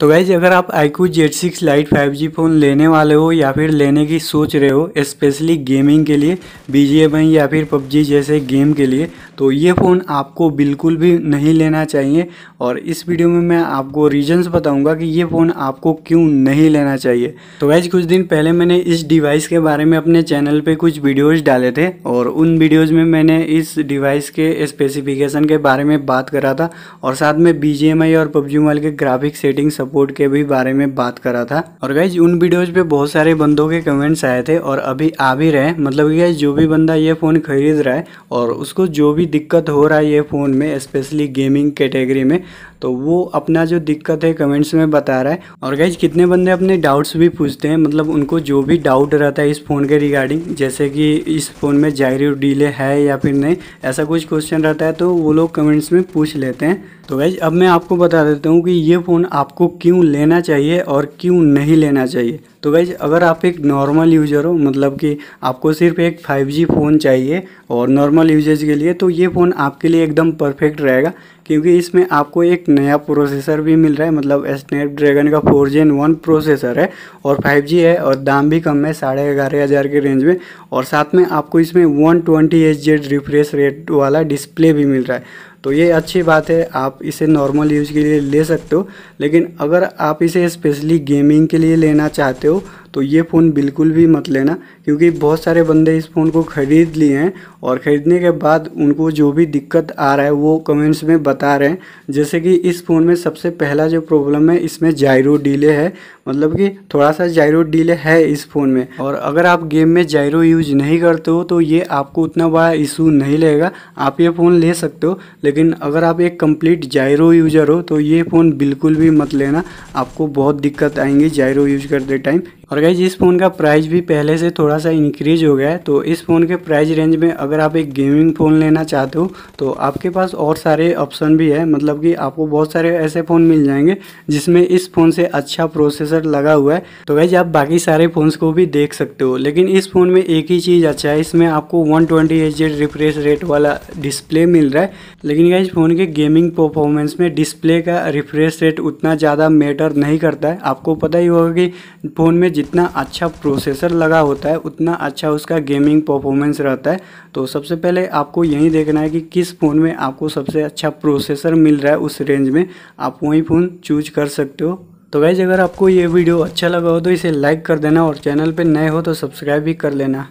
तो वैज अगर आप I Z six lite five G phone लेने वाले हो या फिर लेने की सोच रहे हो स्पेशली गेमिंग के लिए बी जी एम या फिर पबजी जैसे गेम के लिए तो ये फ़ोन आपको बिल्कुल भी नहीं लेना चाहिए और इस वीडियो में मैं आपको रीजंस बताऊंगा कि ये फ़ोन आपको क्यों नहीं लेना चाहिए तो वैज कुछ दिन पहले मैंने इस डिवाइस के बारे में अपने चैनल पर कुछ वीडियोज़ डाले थे और उन वीडियोज़ में मैंने इस डिवाइस के स्पेसिफिकेशन के बारे में बात करा था और साथ में बी जी एम आई और पबजी मोबाइल के ग्राफिक सेटिंग सब सपोर्ट के भी बारे में बात करा था और गाइज उन वीडियोज पे बहुत सारे बंदों के कमेंट्स आए थे और अभी आ भी रहे मतलब गाइज जो भी बंदा ये फ़ोन खरीद रहा है और उसको जो भी दिक्कत हो रहा है ये फ़ोन में स्पेशली गेमिंग कैटेगरी में तो वो अपना जो दिक्कत है कमेंट्स में बता रहा है और गाइज कितने बंदे अपने डाउट्स भी पूछते हैं मतलब उनको जो भी डाउट रहता है इस फ़ोन के रिगार्डिंग जैसे कि इस फ़ोन में जायरी डीले है या फिर नहीं ऐसा कुछ क्वेश्चन रहता है तो वो लोग कमेंट्स में पूछ लेते हैं तो वैज अब मैं आपको बता देता हूँ कि ये फ़ोन आपको क्यों लेना चाहिए और क्यों नहीं लेना चाहिए तो वैज अगर आप एक नॉर्मल यूज़र हो मतलब कि आपको सिर्फ एक 5G फ़ोन चाहिए और नॉर्मल यूजर्स के लिए तो ये फ़ोन आपके लिए एकदम परफेक्ट रहेगा क्योंकि इसमें आपको एक नया प्रोसेसर भी मिल रहा है मतलब स्नैपड्रैगन का फोर जेन वन प्रोसेसर है और 5G है और दाम भी कम है साढ़े ग्यारह हज़ार के रेंज में और साथ में आपको इसमें वन ट्वेंटी रिफ्रेश रेट वाला डिस्प्ले भी मिल रहा है तो ये अच्छी बात है आप इसे नॉर्मल यूज के लिए ले सकते हो लेकिन अगर आप इसे स्पेशली गेमिंग के लिए लेना चाहते हो तो ये फ़ोन बिल्कुल भी मत लेना क्योंकि बहुत सारे बंदे इस फ़ोन को ख़रीद लिए हैं और ख़रीदने के बाद उनको जो भी दिक्कत आ रहा है वो कमेंट्स में बता रहे हैं जैसे कि इस फ़ोन में सबसे पहला जो प्रॉब्लम है इसमें जायरो डीले है मतलब कि थोड़ा सा जायरो डीले है इस फ़ोन में और अगर आप गेम में जायरो यूज नहीं करते हो तो ये आपको उतना बड़ा इशू नहीं लगेगा आप ये फ़ोन ले सकते हो लेकिन अगर आप एक कंप्लीट जायरो यूज़र हो तो ये फ़ोन बिल्कुल भी मत लेना आपको बहुत दिक्कत आएंगी जायरो यूज करते टाइम और गाइज इस फ़ोन का प्राइस भी पहले से थोड़ा सा इंक्रीज हो गया है तो इस फ़ोन के प्राइस रेंज में अगर आप एक गेमिंग फ़ोन लेना चाहते हो तो आपके पास और सारे ऑप्शन भी है मतलब कि आपको बहुत सारे ऐसे फ़ोन मिल जाएंगे जिसमें इस फ़ोन से अच्छा प्रोसेसर लगा हुआ है तो गाइज आप बाकी सारे फ़ोन्स को भी देख सकते हो लेकिन इस फ़ोन में एक ही चीज़ अच्छा है इसमें आपको वन ट्वेंटी रिफ्रेश रेट वाला डिस्प्ले मिल रहा है लेकिन गाइज फ़ोन के गेमिंग परफॉर्मेंस में डिस्प्ले का रिफ्रेश रेट उतना ज़्यादा मैटर नहीं करता है आपको पता ही होगा कि फ़ोन में जितना अच्छा प्रोसेसर लगा होता है उतना अच्छा उसका गेमिंग परफॉर्मेंस रहता है तो सबसे पहले आपको यही देखना है कि किस फ़ोन में आपको सबसे अच्छा प्रोसेसर मिल रहा है उस रेंज में आप वही फ़ोन चूज कर सकते हो तो भाई अगर आपको ये वीडियो अच्छा लगा हो तो इसे लाइक कर देना और चैनल पर नए हो तो सब्सक्राइब भी कर लेना